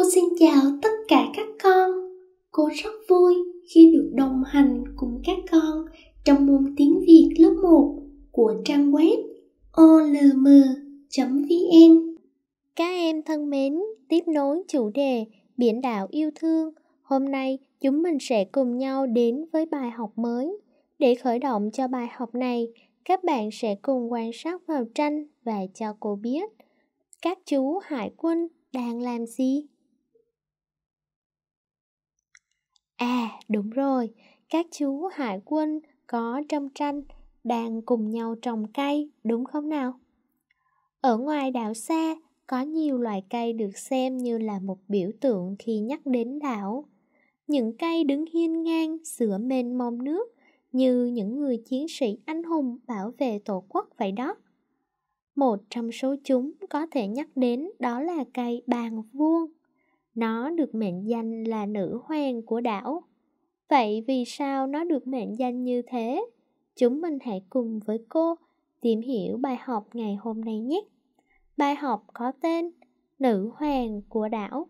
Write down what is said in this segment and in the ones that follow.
Cô xin chào tất cả các con. Cô rất vui khi được đồng hành cùng các con trong môn tiếng Việt lớp 1 của trang web olm.vn. Các em thân mến, tiếp nối chủ đề Biển đảo yêu thương, hôm nay chúng mình sẽ cùng nhau đến với bài học mới. Để khởi động cho bài học này, các bạn sẽ cùng quan sát vào tranh và cho cô biết các chú hải quân đang làm gì À đúng rồi, các chú hải quân có trong tranh đang cùng nhau trồng cây, đúng không nào? Ở ngoài đảo xa, có nhiều loại cây được xem như là một biểu tượng khi nhắc đến đảo. Những cây đứng hiên ngang giữa mênh mông nước như những người chiến sĩ anh hùng bảo vệ tổ quốc vậy đó. Một trong số chúng có thể nhắc đến đó là cây bàng vuông. Nó được mệnh danh là nữ hoàng của đảo. Vậy vì sao nó được mệnh danh như thế? Chúng mình hãy cùng với cô tìm hiểu bài học ngày hôm nay nhé. Bài học có tên Nữ hoàng của đảo.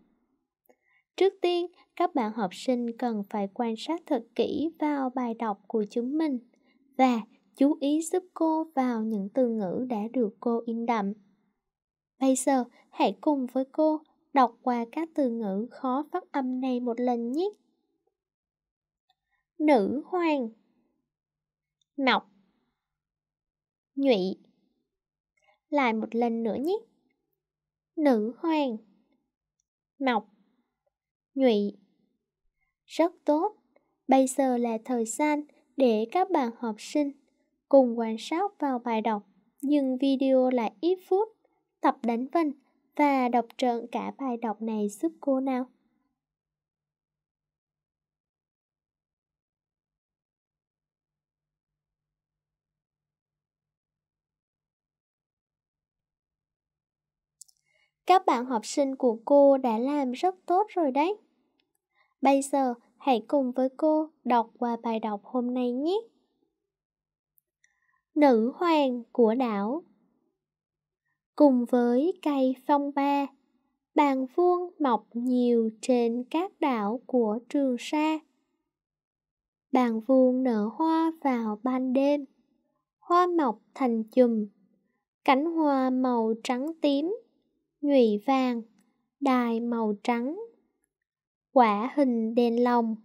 Trước tiên, các bạn học sinh cần phải quan sát thật kỹ vào bài đọc của chúng mình và chú ý giúp cô vào những từ ngữ đã được cô in đậm. Bây giờ, hãy cùng với cô đọc qua các từ ngữ khó phát âm này một lần nhé. Nữ hoàng Nọc Nhụy Lại một lần nữa nhé. Nữ hoàng Nọc Nhụy Rất tốt, bây giờ là thời gian để các bạn học sinh cùng quan sát vào bài đọc Nhưng video lại ít phút, tập đánh vần và đọc trọn cả bài đọc này giúp cô nào. Các bạn học sinh của cô đã làm rất tốt rồi đấy. Bây giờ, hãy cùng với cô đọc qua bài đọc hôm nay nhé. Nữ hoàng của đảo cùng với cây phong ba bàn vuông mọc nhiều trên các đảo của trường sa bàn vuông nở hoa vào ban đêm hoa mọc thành chùm cánh hoa màu trắng tím nhụy vàng đài màu trắng quả hình đèn lồng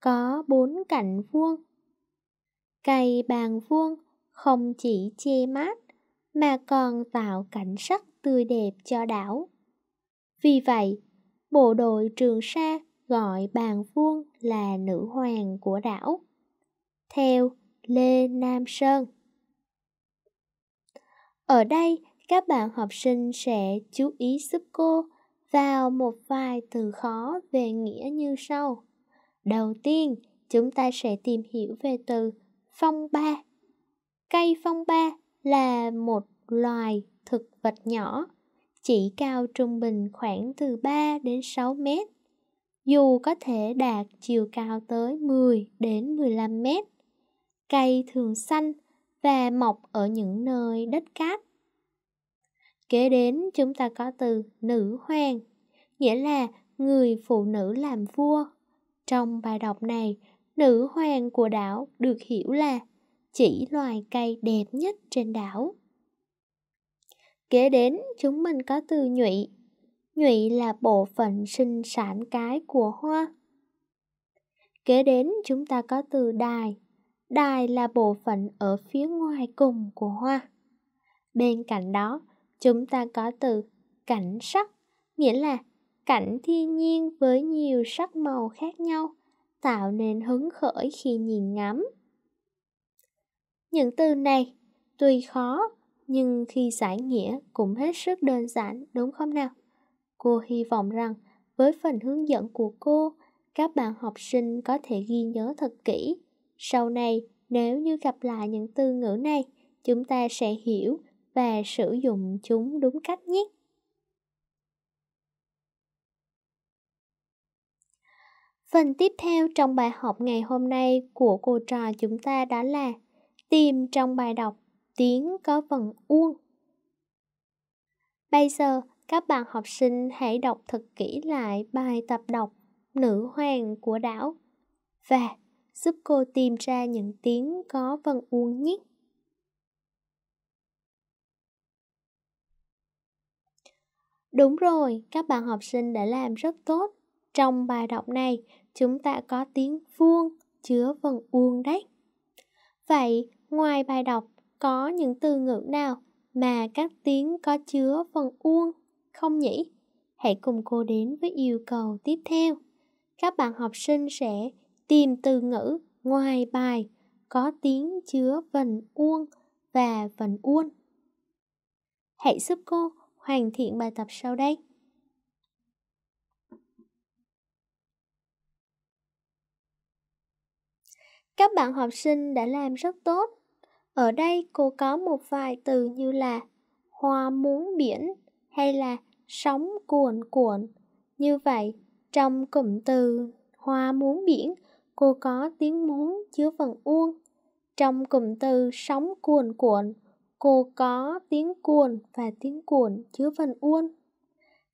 có bốn cạnh vuông cây bàn vuông không chỉ che mát mà còn tạo cảnh sắc tươi đẹp cho đảo. Vì vậy, bộ đội Trường Sa gọi bàn vuông là nữ hoàng của đảo. Theo Lê Nam Sơn Ở đây, các bạn học sinh sẽ chú ý giúp cô vào một vài từ khó về nghĩa như sau. Đầu tiên, chúng ta sẽ tìm hiểu về từ phong ba. Cây phong ba là một loài thực vật nhỏ, chỉ cao trung bình khoảng từ 3 đến 6 mét, dù có thể đạt chiều cao tới 10 đến 15 mét. Cây thường xanh và mọc ở những nơi đất cát. Kế đến chúng ta có từ nữ hoàng, nghĩa là người phụ nữ làm vua. Trong bài đọc này, nữ hoàng của đảo được hiểu là chỉ loài cây đẹp nhất trên đảo. Kế đến, chúng mình có từ nhụy. Nhụy là bộ phận sinh sản cái của hoa. Kế đến, chúng ta có từ đài. Đài là bộ phận ở phía ngoài cùng của hoa. Bên cạnh đó, chúng ta có từ cảnh sắc, nghĩa là cảnh thiên nhiên với nhiều sắc màu khác nhau, tạo nên hứng khởi khi nhìn ngắm. Những từ này tuy khó nhưng khi giải nghĩa cũng hết sức đơn giản đúng không nào? Cô hy vọng rằng với phần hướng dẫn của cô, các bạn học sinh có thể ghi nhớ thật kỹ. Sau này, nếu như gặp lại những từ ngữ này, chúng ta sẽ hiểu và sử dụng chúng đúng cách nhé. Phần tiếp theo trong bài học ngày hôm nay của cô trò chúng ta đó là tìm trong bài đọc tiếng có phần uông. Bây giờ, các bạn học sinh hãy đọc thật kỹ lại bài tập đọc Nữ hoàng của đảo và giúp cô tìm ra những tiếng có phần uông nhé. Đúng rồi, các bạn học sinh đã làm rất tốt. Trong bài đọc này, chúng ta có tiếng vuông chứa phần uông đấy. Vậy, ngoài bài đọc có những từ ngữ nào mà các tiếng có chứa phần uông không nhỉ? Hãy cùng cô đến với yêu cầu tiếp theo. Các bạn học sinh sẽ tìm từ ngữ ngoài bài có tiếng chứa vần uông và vần uôn. Hãy giúp cô hoàn thiện bài tập sau đây. Các bạn học sinh đã làm rất tốt. Ở đây cô có một vài từ như là hoa muốn biển hay là sóng cuồn cuộn. Như vậy, trong cụm từ hoa muốn biển, cô có tiếng muốn chứa phần uông. Trong cụm từ sóng cuồn cuộn, cô có tiếng cuồn và tiếng cuộn chứa phần uôn.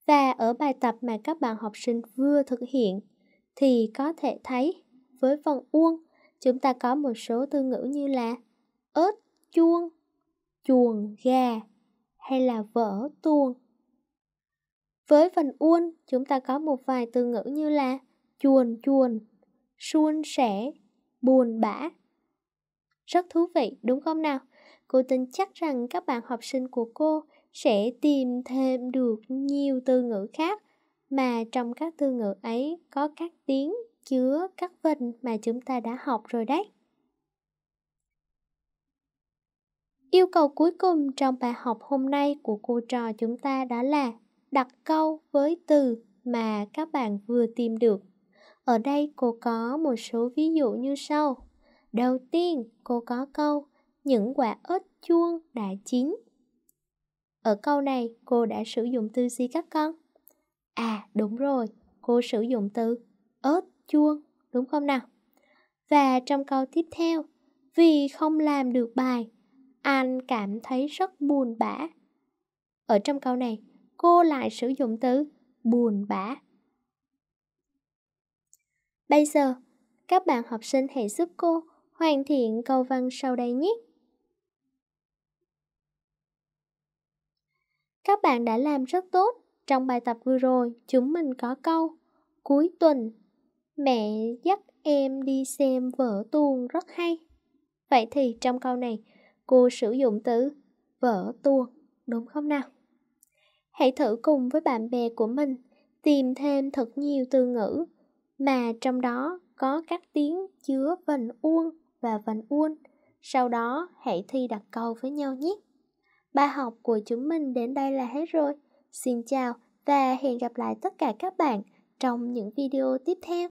Và ở bài tập mà các bạn học sinh vừa thực hiện thì có thể thấy với phần uông chúng ta có một số từ ngữ như là ớt chuông, chuồng gà hay là vỡ tuồng. Với phần uôn, chúng ta có một vài từ ngữ như là chuồn chuồn, suôn sẻ, buồn bã. Rất thú vị, đúng không nào? Cô tin chắc rằng các bạn học sinh của cô sẽ tìm thêm được nhiều từ ngữ khác mà trong các từ ngữ ấy có các tiếng chứa các vần mà chúng ta đã học rồi đấy. Yêu cầu cuối cùng trong bài học hôm nay của cô trò chúng ta đó là đặt câu với từ mà các bạn vừa tìm được. Ở đây cô có một số ví dụ như sau. Đầu tiên, cô có câu những quả ớt chuông đã chín. Ở câu này, cô đã sử dụng từ gì các con? À, đúng rồi, cô sử dụng từ ớt chuông, đúng không nào? Và trong câu tiếp theo, vì không làm được bài, anh cảm thấy rất buồn bã. Ở trong câu này, cô lại sử dụng từ buồn bã. Bây giờ, các bạn học sinh hãy giúp cô hoàn thiện câu văn sau đây nhé. Các bạn đã làm rất tốt. Trong bài tập vừa rồi, chúng mình có câu cuối tuần Mẹ dắt em đi xem vở tuồng rất hay. Vậy thì trong câu này, cô sử dụng từ vở tuồng, đúng không nào? Hãy thử cùng với bạn bè của mình tìm thêm thật nhiều từ ngữ mà trong đó có các tiếng chứa vần uông và vần uôn. Sau đó hãy thi đặt câu với nhau nhé. Bài học của chúng mình đến đây là hết rồi. Xin chào và hẹn gặp lại tất cả các bạn trong những video tiếp theo.